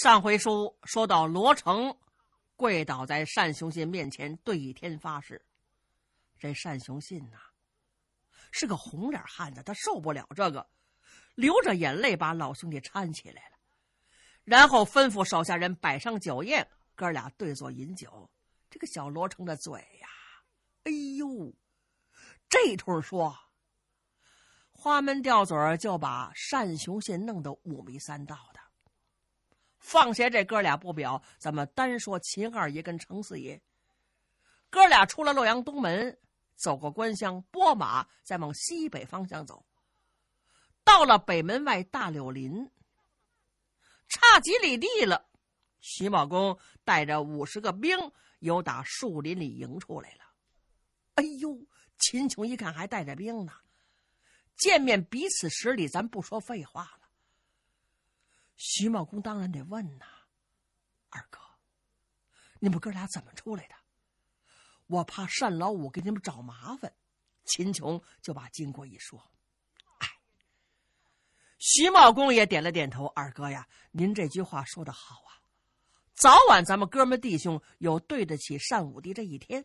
上回书说到罗成跪倒在单雄信面前对天发誓，这单雄信呐是个红脸汉子，他受不了这个，流着眼泪把老兄弟搀起来了，然后吩咐手下人摆上酒宴，哥俩对坐饮酒。这个小罗成的嘴呀，哎呦，这通说花门吊嘴就把单雄信弄得五迷三道。放下这哥俩不表，咱们单说秦二爷跟程四爷。哥俩出了洛阳东门，走过关厢，拨马再往西北方向走，到了北门外大柳林，差几里地了。徐茂公带着五十个兵，有打树林里迎出来了。哎呦，秦琼一看还带着兵呢，见面彼此十里，咱不说废话了。徐茂公当然得问呐，二哥，你们哥俩怎么出来的？我怕单老五给你们找麻烦，秦琼就把经过一说。哎，徐茂公也点了点头。二哥呀，您这句话说的好啊，早晚咱们哥们弟兄有对得起单武帝这一天，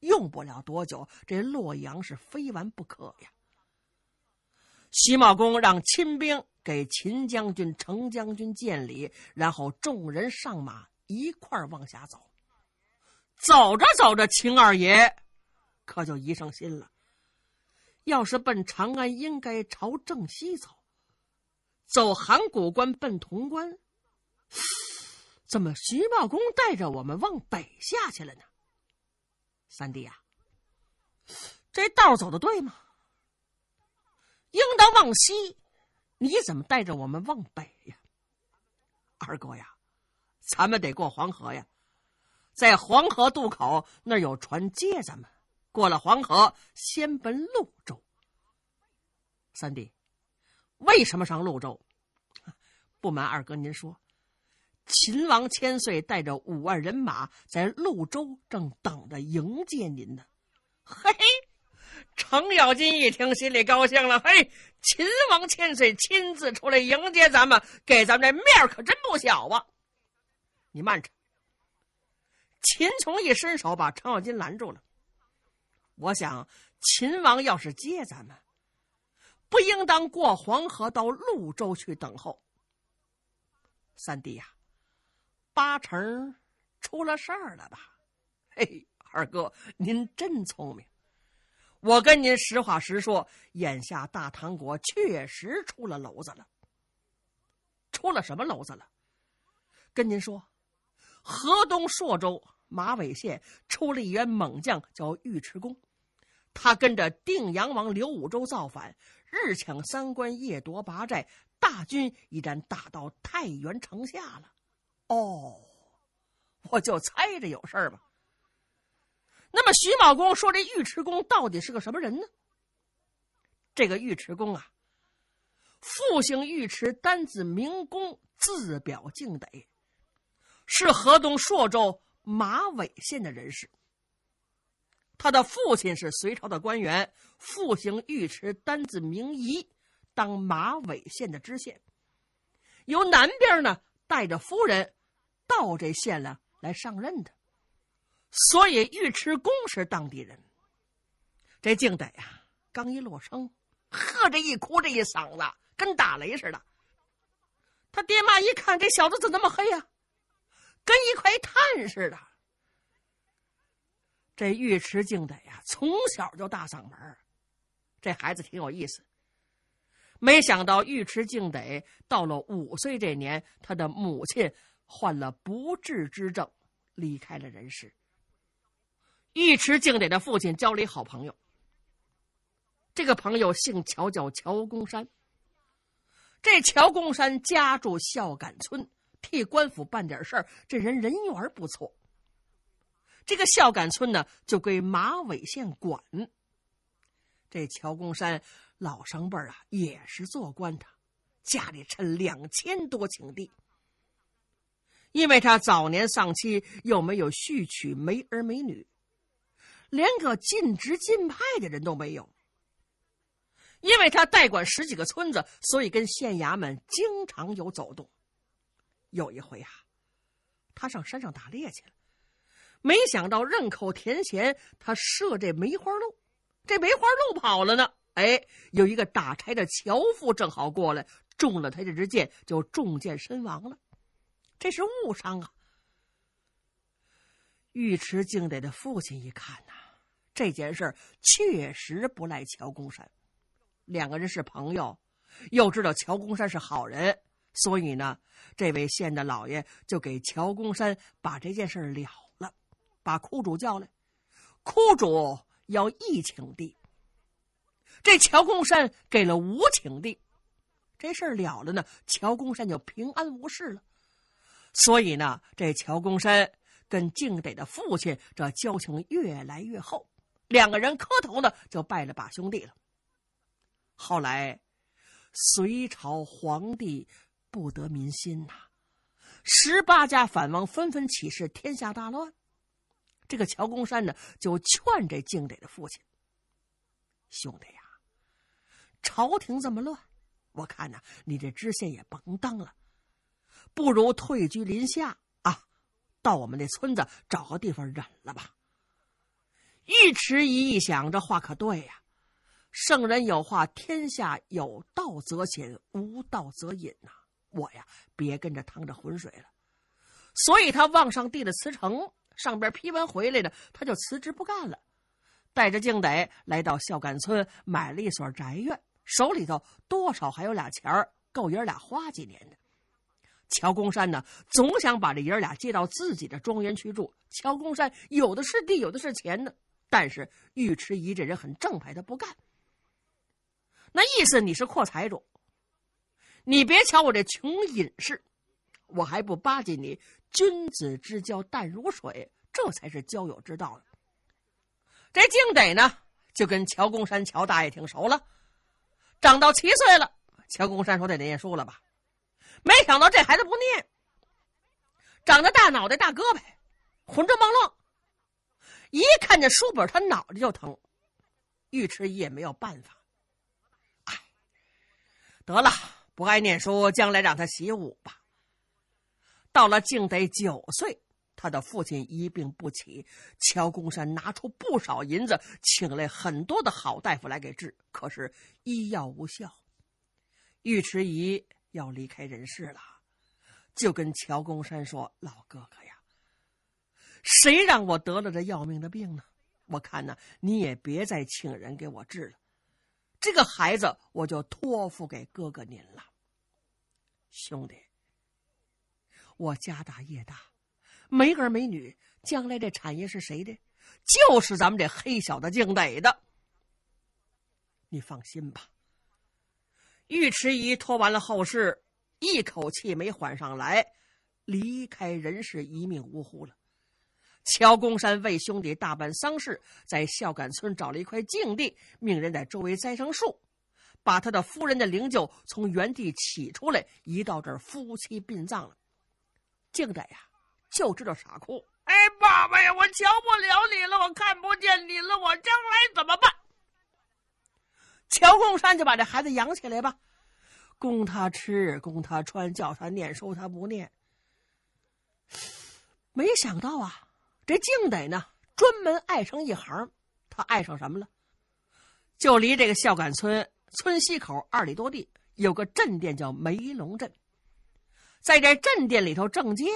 用不了多久，这洛阳是非完不可呀。徐茂公让亲兵给秦将军、程将军见礼，然后众人上马，一块往下走。走着走着，秦二爷可就疑上心了：要是奔长安，应该朝正西走，走函谷关奔潼关。怎么徐茂公带着我们往北下去了呢？三弟呀，这道走的对吗？应当往西，你怎么带着我们往北呀？二哥呀，咱们得过黄河呀，在黄河渡口那儿有船接咱们。过了黄河，先奔潞州。三弟，为什么上潞州？不瞒二哥，您说，秦王千岁带着五万人马在潞州正等着迎接您呢。嘿。程咬金一听，心里高兴了：“嘿，秦王千岁亲自出来迎接咱们，给咱们这面可真不小啊！”你慢着，秦琼一伸手把程咬金拦住了。我想，秦王要是接咱们，不应当过黄河到潞州去等候。三弟呀，八成出了事儿了吧？嘿，二哥，您真聪明。我跟您实话实说，眼下大唐国确实出了篓子了。出了什么篓子了？跟您说，河东朔州马尾县出了一员猛将，叫尉迟恭。他跟着定阳王刘武周造反，日抢三关，夜夺八寨，大军已然打到太原城下了。哦，我就猜着有事儿吧。那么，徐茂公说：“这尉迟恭到底是个什么人呢？”这个尉迟恭啊，父姓尉迟，单字明公，字表敬德，是河东朔州马尾县的人士。他的父亲是隋朝的官员，父姓尉迟，单字明仪，当马尾县的知县，由南边呢带着夫人到这县了，来上任的。所以尉迟恭是当地人。这敬德呀，刚一落生，呵，这一哭，这一嗓子跟打雷似的。他爹妈一看，这小子怎么那么黑呀，跟一块炭似的。这尉迟敬德呀，从小就大嗓门这孩子挺有意思。没想到尉迟敬德到了五岁这年，他的母亲患了不治之症，离开了人世。尉迟敬德的父亲交了一好朋友。这个朋友姓乔，叫乔公山。这乔公山家住孝感村，替官府办点事儿，这人人缘不错。这个孝感村呢，就归马尾县管。这乔公山老上辈啊，也是做官的，家里趁两千多顷地。因为他早年丧妻，又没有续娶，没儿没女。连个尽职尽派的人都没有，因为他代管十几个村子，所以跟县衙门经常有走动。有一回啊，他上山上打猎去了，没想到刃口田弦，他射这梅花鹿，这梅花鹿跑了呢。哎，有一个打柴的樵夫正好过来，中了他这支箭，就中箭身亡了，这是误伤啊。尉迟敬德的父亲一看呐。这件事确实不赖乔公山，两个人是朋友，又知道乔公山是好人，所以呢，这位县的老爷就给乔公山把这件事了了，把哭主叫来，哭主要一请地，这乔公山给了五请地，这事儿了了呢，乔公山就平安无事了，所以呢，这乔公山跟敬德的父亲这交情越来越厚。两个人磕头呢，就拜了把兄弟了。后来，隋朝皇帝不得民心呐，十八家反王纷纷起事，天下大乱。这个乔公山呢，就劝这敬礼的父亲：“兄弟呀，朝廷这么乱，我看呢，你这知县也甭当了，不如退居林下啊，到我们那村子找个地方忍了吧。”一迟疑一想，这话可对呀！圣人有话：“天下有道则显，无道则隐。”呐，我呀，别跟着趟这浑水了。所以他往上递了辞呈，上边批文回来的，他就辞职不干了，带着敬德来到孝感村买了一所宅院，手里头多少还有俩钱儿，够爷俩花几年的。乔公山呢，总想把这爷俩接到自己的庄园去住。乔公山有的是地，有的是钱呢。但是尉迟仪这人很正派，他不干。那意思你是阔财主，你别瞧我这穷隐士，我还不巴结你。君子之交淡如水，这才是交友之道呢。这净得呢，就跟乔公山乔大爷挺熟了。长到七岁了，乔公山说得念书了吧？没想到这孩子不念。长着大脑袋大胳膊，浑浊懵愣。一看见书本，他脑袋就疼。尉迟仪也没有办法，哎，得了，不爱念书，将来让他习武吧。到了竟得九岁，他的父亲一病不起，乔公山拿出不少银子，请来很多的好大夫来给治，可是医药无效，尉迟疑要离开人世了，就跟乔公山说：“老哥哥呀。”谁让我得了这要命的病呢？我看呢，你也别再请人给我治了。这个孩子，我就托付给哥哥您了。兄弟，我家大业大，没儿没女，将来这产业是谁的？就是咱们这黑小子净得的。你放心吧。尉迟疑拖完了后事，一口气没缓上来，离开人世，一命呜呼了。乔公山为兄弟大办丧事，在孝感村找了一块净地，命人在周围栽上树，把他的夫人的灵柩从原地起出来，移到这儿夫妻殡葬了。净仔呀，就知道傻哭。哎，爸爸呀，我瞧不了你了，我看不见你了，我将来怎么办？乔公山就把这孩子养起来吧，供他吃，供他穿，叫他念书，他不念。没想到啊！这静得呢，专门爱上一行。他爱上什么了？就离这个孝感村村西口二里多地，有个镇店叫梅龙镇。在这镇店里头正街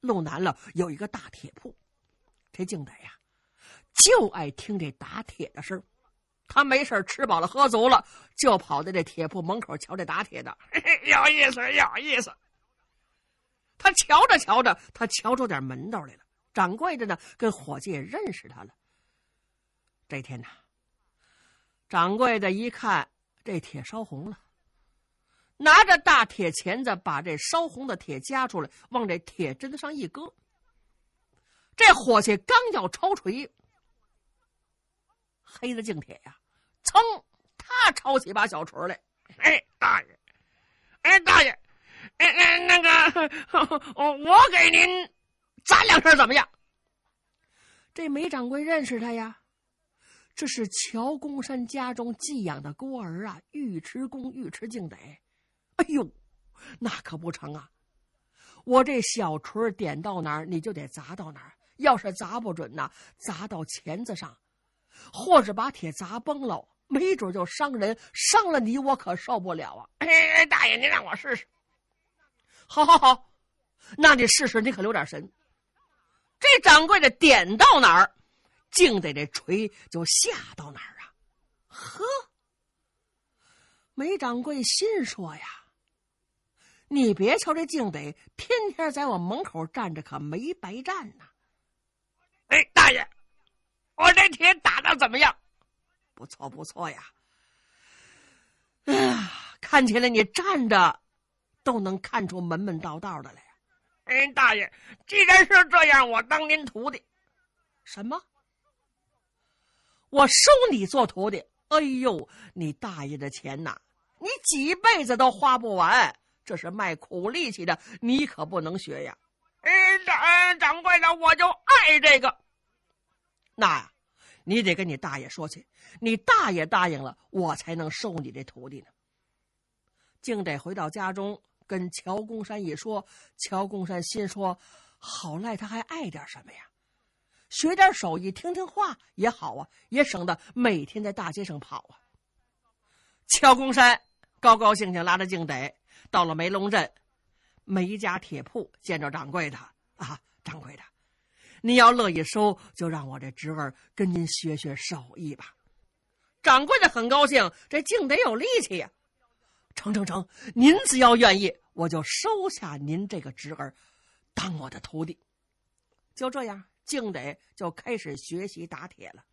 路南了有一个大铁铺。这静得呀，就爱听这打铁的声他没事吃饱了喝足了，就跑在这铁铺门口瞧这打铁的。嘿嘿，有意思，有意思。他瞧着瞧着，他瞧出点门道来了。掌柜的呢，跟伙计也认识他了。这天呐，掌柜的一看这铁烧红了，拿着大铁钳子把这烧红的铁夹出来，往这铁针子上一搁。这伙计刚要抄锤，黑子敬铁呀，噌，他抄起把小锤来。哎，大爷，哎，大爷，哎哎，那个，我给您。砸两声怎么样？这梅掌柜认识他呀？这是乔公山家中寄养的孤儿啊，尉迟恭、尉迟敬德。哎呦，那可不成啊！我这小锤点到哪儿，你就得砸到哪儿。要是砸不准呢，砸到钳子上，或者把铁砸崩了，没准就伤人。伤了你，我可受不了啊！哎哎，大爷，您让我试试。好，好，好，那你试试，你可留点神。这掌柜的点到哪儿，净得这锤就下到哪儿啊！呵，梅掌柜心说呀：“你别瞧这净得天天在我门口站着，可没白站呐。”哎，大爷，我这铁打的怎么样？不错，不错呀！呀，看起来你站着都能看出门门道道的来。哎，大爷，既然是这样，我当您徒弟。什么？我收你做徒弟？哎呦，你大爷的钱呐，你几辈子都花不完。这是卖苦力气的，你可不能学呀。哎，长掌柜的，我就爱这个。那你得跟你大爷说去，你大爷答应了，我才能收你这徒弟呢。竟得回到家中。跟乔公山一说，乔公山心说：“好赖他还爱点什么呀？学点手艺，听听话也好啊，也省得每天在大街上跑啊。”乔公山高高兴兴拉着净得到了梅龙镇梅家铁铺，见着掌柜的啊，掌柜的，您要乐意收，就让我这侄儿跟您学学手艺吧。掌柜的很高兴，这净得有力气呀。成成成！您只要愿意，我就收下您这个侄儿，当我的徒弟。就这样，静得就开始学习打铁了。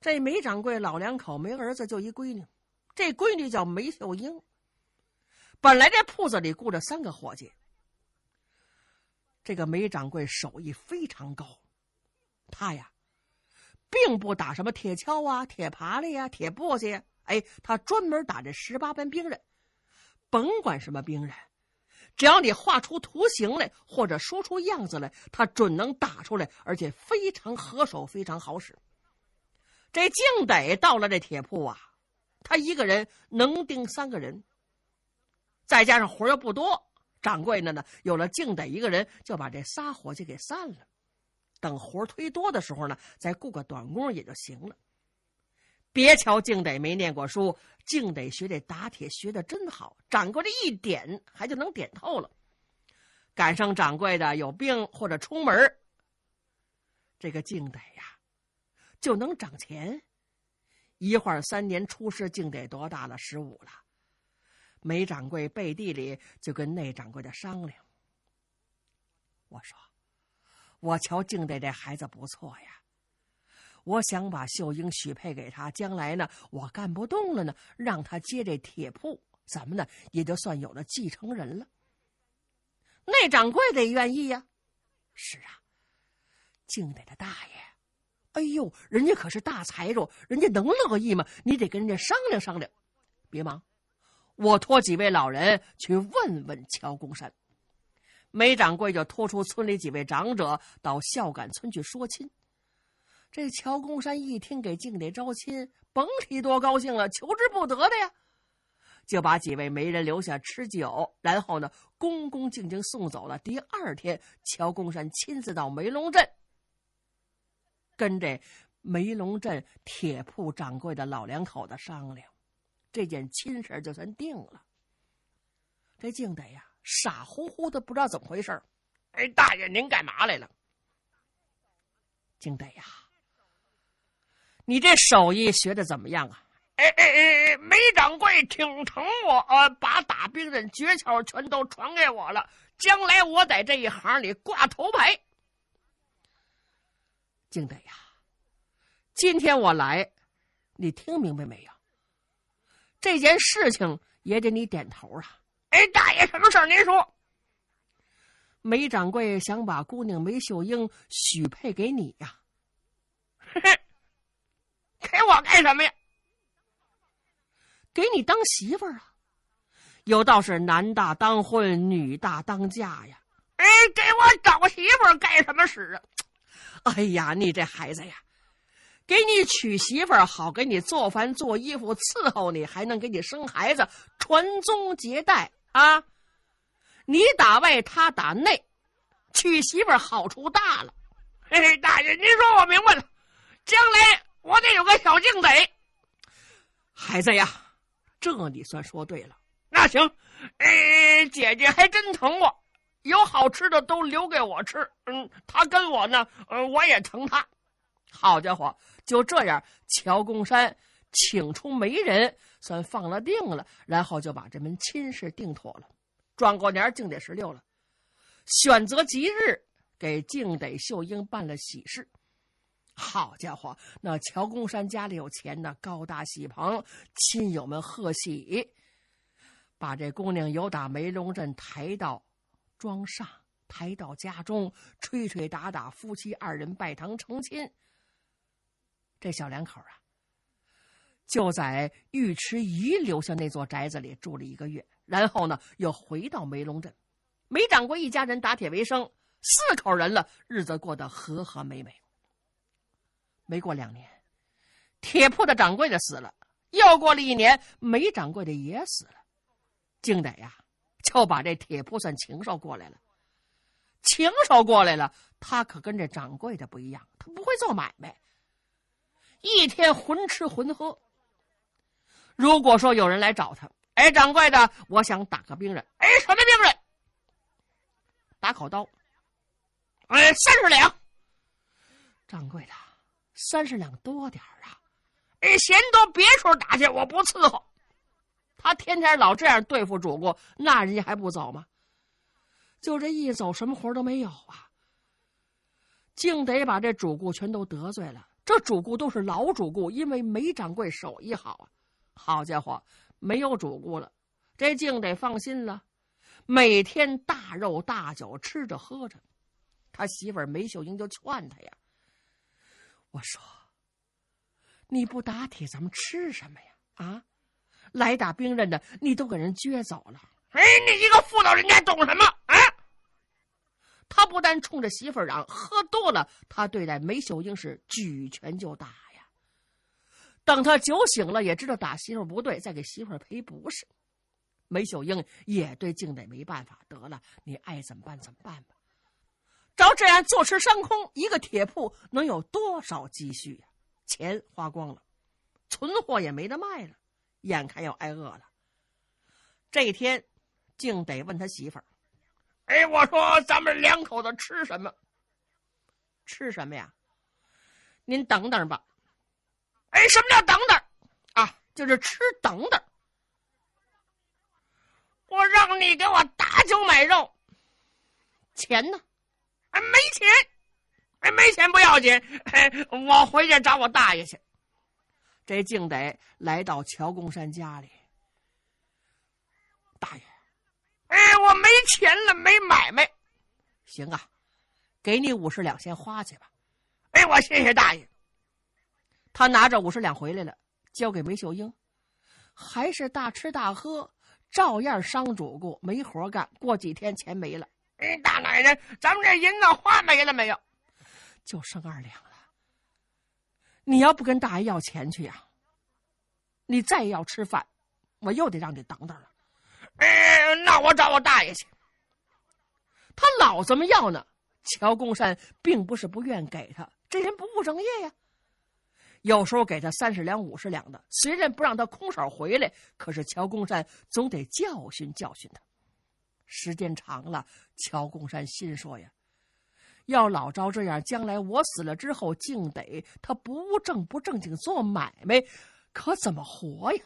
这梅掌柜老两口没儿子，就一闺女。这闺女叫梅秀英。本来这铺子里雇着三个伙计。这个梅掌柜手艺非常高，他呀，并不打什么铁锹啊、铁耙子呀、铁簸箕。哎，他专门打这十八般兵刃，甭管什么兵刃，只要你画出图形来，或者说出样子来，他准能打出来，而且非常合手，非常好使。这净得到了这铁铺啊，他一个人能盯三个人，再加上活又不多，掌柜的呢有了净得一个人，就把这仨伙计给散了，等活忒多的时候呢，再雇个短工也就行了。别瞧，静得没念过书，静得学这打铁学的真好。掌柜的一点还就能点透了。赶上掌柜的有病或者出门这个静得呀就能涨钱。一晃三年，出师，静得多大了？十五了。梅掌柜背地里就跟内掌柜的商量：“我说，我瞧静得这孩子不错呀。”我想把秀英许配给他，将来呢，我干不动了呢，让他接这铁铺，咱们呢也就算有了继承人了。那掌柜得愿意呀？是啊，敬得的大爷，哎呦，人家可是大财主，人家能乐意吗？你得跟人家商量商量，别忙，我托几位老人去问问乔公山，梅掌柜就托出村里几位长者到孝感村去说亲。这乔公山一听给静德招亲，甭提多高兴了，求之不得的呀，就把几位媒人留下吃酒，然后呢，恭恭敬敬送走了。第二天，乔公山亲自到梅龙镇，跟这梅龙镇铁铺掌柜的老两口子商量，这件亲事就算定了。这静德呀，傻乎乎的，不知道怎么回事哎，大爷您干嘛来了？静德呀。你这手艺学的怎么样啊？哎哎哎！梅掌柜挺疼我啊，把打兵刃诀窍全都传给我了。将来我在这一行里挂头牌。静德呀，今天我来，你听明白没有？这件事情也得你点头啊！哎，大爷，什么事儿？您说。梅掌柜想把姑娘梅秀英许配给你呀？嘿嘿。给我干什么呀？给你当媳妇儿啊！有道是“男大当婚，女大当嫁”呀。哎，给我找个媳妇儿干什么使啊？哎呀，你这孩子呀，给你娶媳妇儿好，给你做饭、做衣服、伺候你，还能给你生孩子，传宗接代啊！你打外，他打内，娶媳妇儿好处大了。嘿嘿，大爷，您说我明白了，将来。我得有个小净得，孩子呀，这你算说对了。那行，哎，姐姐还真疼我，有好吃的都留给我吃。嗯，他跟我呢，我也疼他。好家伙，就这样，乔公山请出媒人，算放了定了，然后就把这门亲事定妥了。转过年净得十六了，选择吉日给净得秀英办了喜事。好家伙，那乔公山家里有钱呢，高大喜棚，亲友们贺喜，把这姑娘由打梅龙镇抬到庄上，抬到家中，吹吹打打，夫妻二人拜堂成亲。这小两口啊，就在尉迟仪留下那座宅子里住了一个月，然后呢，又回到梅龙镇，梅掌柜一家人打铁为生，四口人了，日子过得和和美美。没过两年，铁铺的掌柜的死了。又过了一年，梅掌柜的也死了。静得呀，就把这铁铺算禽兽过来了。禽兽过来了，他可跟这掌柜的不一样，他不会做买卖，一天混吃混喝。如果说有人来找他，哎，掌柜的，我想打个兵刃。哎，什么兵刃？打口刀。哎，三十两。掌柜的。三十两多点儿啊！哎，嫌多别处打去，我不伺候。他天天老这样对付主顾，那人家还不走吗？就这一走，什么活都没有啊。净得把这主顾全都得罪了。这主顾都是老主顾，因为梅掌柜手艺好啊。好家伙，没有主顾了，这净得放心了。每天大肉大酒吃着喝着，他媳妇梅秀英就劝他呀。我说：“你不打铁，咱们吃什么呀？啊，来打兵刃的，你都给人撅走了。哎，你一个妇道人家懂什么啊？”他不但冲着媳妇儿嚷，喝多了，他对待梅秀英是举拳就打呀。等他酒醒了，也知道打媳妇儿不对，再给媳妇儿赔不是。梅秀英也对敬得没办法，得了，你爱怎么办怎么办吧。照这样坐吃山空，一个铁铺能有多少积蓄呀？钱花光了，存货也没得卖了，眼看要挨饿了。这一天，竟得问他媳妇儿：“哎，我说咱们两口子吃什么？吃什么呀？您等等吧。”“哎，什么叫等等啊？就是吃等等。”“我让你给我打酒买肉，钱呢？”哎，没钱，哎，没钱不要紧，我回去找我大爷去。这净得来到乔公山家里。大爷，哎，我没钱了，没买卖。行啊，给你五十两，先花去吧。哎，我谢谢大爷。他拿着五十两回来了，交给梅秀英，还是大吃大喝，照样伤主顾，没活干，过几天钱没了。哎，大奶奶，咱们这银子花没了没有？就剩二两了。你要不跟大爷要钱去呀？你再要吃饭，我又得让你等等了。哎，那我找我大爷去。他老这么要呢。乔公山并不是不愿给他，这人不务正业呀。有时候给他三十两、五十两的，虽然不让他空手回来，可是乔公山总得教训教训他。时间长了，乔公山心说呀：“要老赵这样，将来我死了之后，竟得他不正不正经做买卖，可怎么活呀？”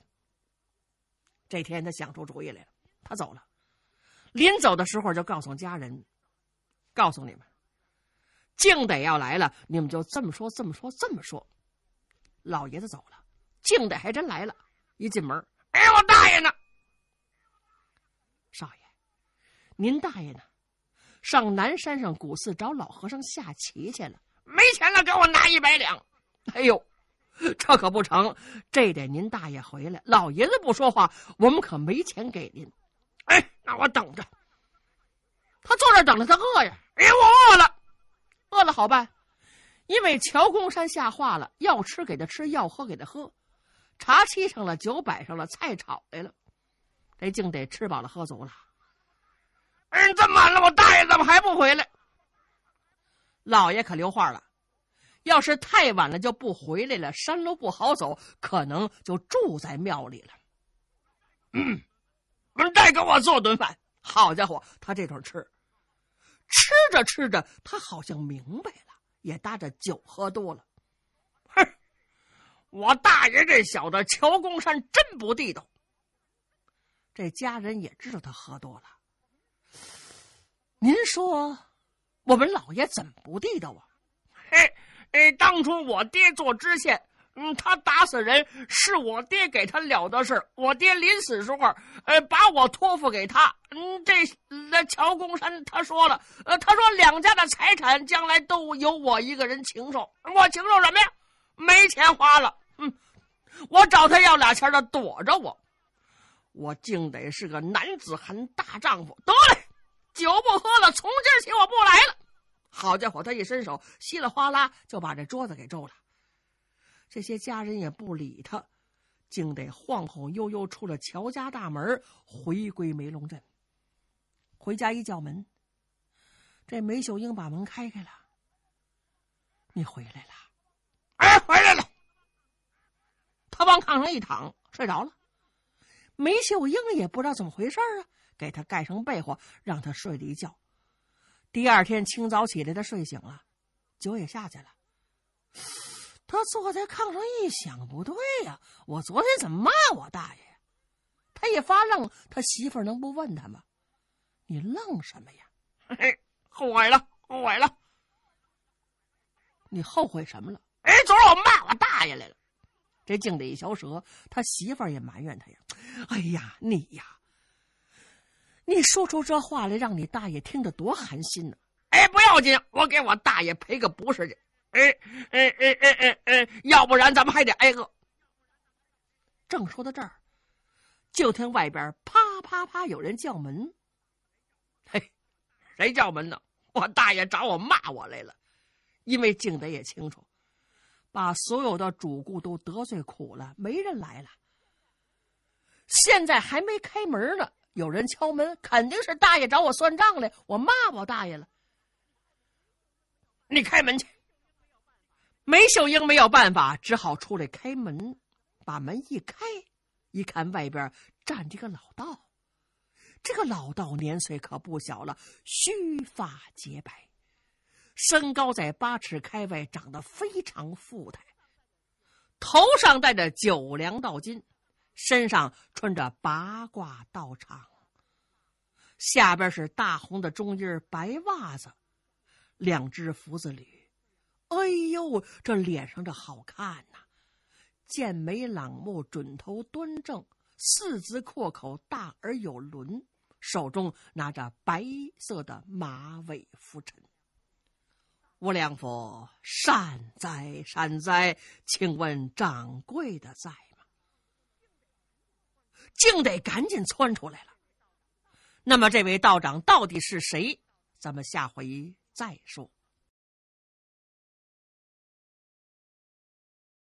这天他想出主意来了，他走了，临走的时候就告诉家人：“告诉你们，竟得要来了，你们就这么说，这么说，这么说。”老爷子走了，竟得还真来了，一进门。您大爷呢？上南山上古寺找老和尚下棋去了。没钱了，给我拿一百两。哎呦，这可不成。这点您大爷回来，老爷子不说话，我们可没钱给您。哎，那我等着。他坐这等着，他饿呀。哎呀，我饿了。饿了好办，因为乔公山下话了，要吃给他吃，要喝给他喝。茶沏上了，酒摆上了，菜炒来了，这净得吃饱了喝足了。那我大爷怎么还不回来？老爷可留话了，要是太晚了就不回来了。山路不好走，可能就住在庙里了。嗯，再给我做顿饭。好家伙，他这顿吃，吃着吃着，他好像明白了，也搭着酒喝多了。哼，我大爷这小子，乔公山真不地道。这家人也知道他喝多了。您说，我们老爷怎么不地道啊？嘿，哎，当初我爹做知县，嗯，他打死人是我爹给他了的事。我爹临死时候，呃，把我托付给他，嗯，这那乔公山他说了，呃，他说两家的财产将来都由我一个人承受。我承受什么呀？没钱花了，嗯，我找他要俩钱的，躲着我，我竟得是个男子汉大丈夫，得嘞。酒不喝了，从今起我不来了。好家伙，他一伸手，稀里哗啦就把这桌子给皱了。这些家人也不理他，竟得晃晃悠悠出了乔家大门，回归梅龙镇。回家一叫门，这梅秀英把门开开了。你回来了，哎，回来了。他往炕上一躺，睡着了。梅秀英也不知道怎么回事啊。给他盖成被窝，让他睡了一觉。第二天清早起来，他睡醒了，酒也下去了。他坐在炕上一想，不对呀，我昨天怎么骂我大爷？他一发愣，他媳妇儿能不问他吗？你愣什么呀？后悔了，后悔了。你后悔什么了？哎，昨儿我骂我大爷来了。这惊的一条蛇，他媳妇儿也埋怨他呀。哎呀，你呀。你说出这话来，让你大爷听着多寒心呢。哎，不要紧，我给我大爷赔个不是去。哎哎哎哎哎哎，要不然咱们还得挨饿。正说到这儿，就听外边啪啪啪有人叫门。嘿，谁叫门呢？我大爷找我骂我来了。因为敬德也清楚，把所有的主顾都得罪苦了，没人来了。现在还没开门呢。有人敲门，肯定是大爷找我算账来。我骂我大爷了。你开门去。梅秀英没有办法，只好出来开门。把门一开，一看外边站着个老道。这个老道年岁可不小了，须发洁白，身高在八尺开外，长得非常富态，头上戴着九梁道巾。身上穿着八卦道场，下边是大红的中衣白袜子，两只福字履。哎呦，这脸上这好看呐！剑眉朗目，准头端正，四字阔口大而有轮，手中拿着白色的马尾拂尘。无量佛，善哉善哉，请问掌柜的在？竟得赶紧窜出来了，那么这位道长到底是谁？咱们下回再说。